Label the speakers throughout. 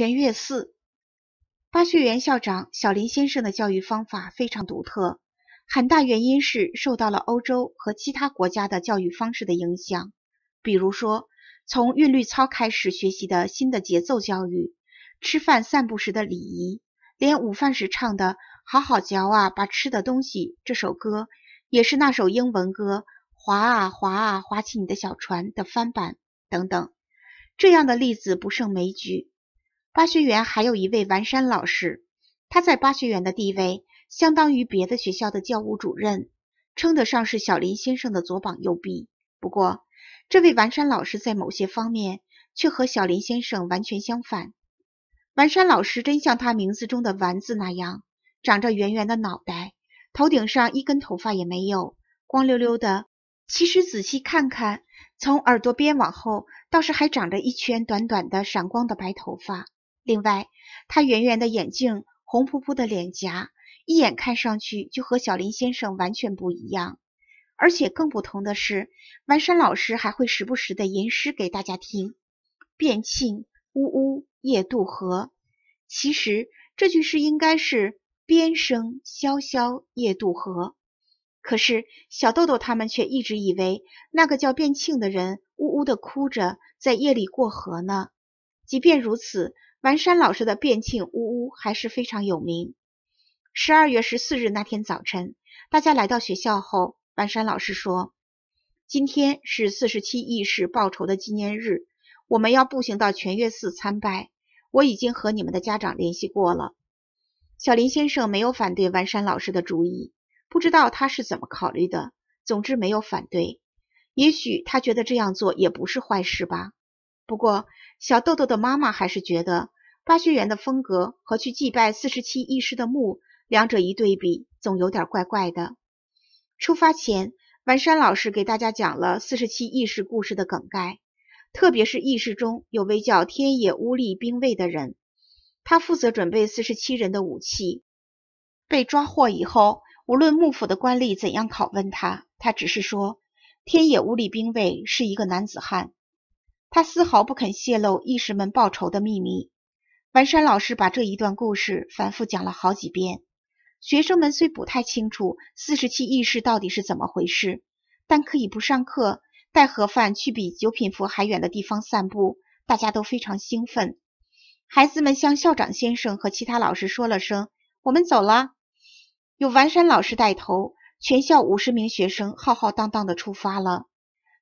Speaker 1: 弦乐寺巴学园校长小林先生的教育方法非常独特，很大原因是受到了欧洲和其他国家的教育方式的影响。比如说，从韵律操开始学习的新的节奏教育，吃饭散步时的礼仪，连午饭时唱的“好好嚼啊，把吃的东西”这首歌，也是那首英文歌《划啊划啊，划起你的小船》的翻版等等，这样的例子不胜枚举。巴学园还有一位丸山老师，他在巴学园的地位相当于别的学校的教务主任，称得上是小林先生的左膀右臂。不过，这位丸山老师在某些方面却和小林先生完全相反。丸山老师真像他名字中的“丸”字那样，长着圆圆的脑袋，头顶上一根头发也没有，光溜溜的。其实仔细看看，从耳朵边往后，倒是还长着一圈短短的、闪光的白头发。另外，他圆圆的眼镜，红扑扑的脸颊，一眼看上去就和小林先生完全不一样。而且更不同的是，完山老师还会时不时的吟诗给大家听：“变庆呜呜夜渡河。”其实这句诗应该是“边声萧萧夜渡河”，可是小豆豆他们却一直以为那个叫边庆的人呜呜的哭着在夜里过河呢。即便如此。完山老师的变庆呜呜还是非常有名。十二月十四日那天早晨，大家来到学校后，完山老师说：“今天是四十七义士报仇的纪念日，我们要步行到全月寺参拜。我已经和你们的家长联系过了。”小林先生没有反对完山老师的主意，不知道他是怎么考虑的。总之没有反对，也许他觉得这样做也不是坏事吧。不过，小豆豆的妈妈还是觉得巴学园的风格和去祭拜四十七义士的墓两者一对比，总有点怪怪的。出发前，完山老师给大家讲了四十七义士故事的梗概，特别是义士中有位叫天野屋利兵卫的人，他负责准备四十七人的武器。被抓获以后，无论幕府的官吏怎样拷问他，他只是说：“天野屋利兵卫是一个男子汉。”他丝毫不肯泄露异世们报仇的秘密。完山老师把这一段故事反复讲了好几遍。学生们虽不太清楚四十七意识到底是怎么回事，但可以不上课，带盒饭去比九品府还远的地方散步。大家都非常兴奋。孩子们向校长先生和其他老师说了声“我们走了”，有完山老师带头，全校五十名学生浩浩荡荡的出发了。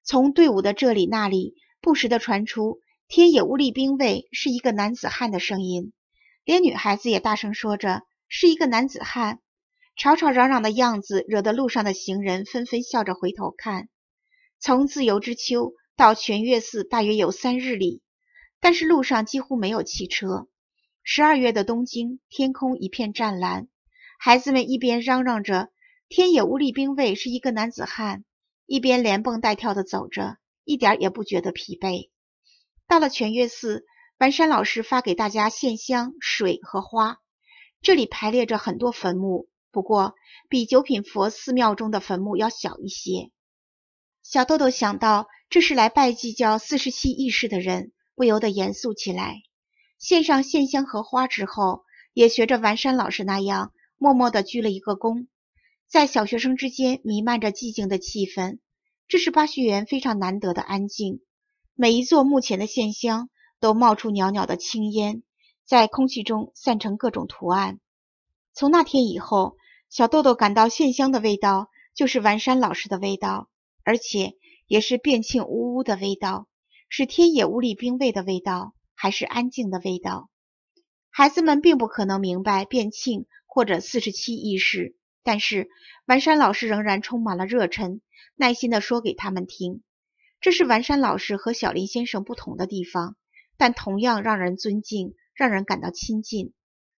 Speaker 1: 从队伍的这里那里。不时的传出“天野乌力兵卫是一个男子汉”的声音，连女孩子也大声说着“是一个男子汉”。吵吵嚷嚷的样子，惹得路上的行人纷纷笑着回头看。从自由之丘到全月寺大约有三日里，但是路上几乎没有汽车。十二月的东京，天空一片湛蓝，孩子们一边嚷嚷着“天野乌力兵卫是一个男子汉”，一边连蹦带跳地走着。一点也不觉得疲惫。到了全月寺，完山老师发给大家献香、水和花。这里排列着很多坟墓，不过比九品佛寺庙中的坟墓要小一些。小豆豆想到这是来拜祭叫四十七义士的人，不由得严肃起来。献上献香和花之后，也学着完山老师那样，默默地鞠了一个躬。在小学生之间弥漫着寂静的气氛。这是八西园非常难得的安静。每一座墓前的线香都冒出袅袅的青烟，在空气中散成各种图案。从那天以后，小豆豆感到线香的味道就是丸山老师的味道，而且也是变庆呜呜的味道，是天野屋里兵卫的味道，还是安静的味道？孩子们并不可能明白变庆或者四十七意识。但是，完山老师仍然充满了热忱，耐心的说给他们听。这是完山老师和小林先生不同的地方，但同样让人尊敬，让人感到亲近。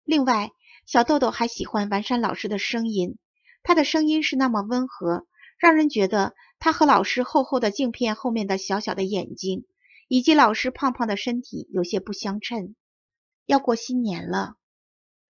Speaker 1: 另外，小豆豆还喜欢完山老师的声音，他的声音是那么温和，让人觉得他和老师厚厚的镜片后面的小小的眼睛，以及老师胖胖的身体有些不相称。要过新年了。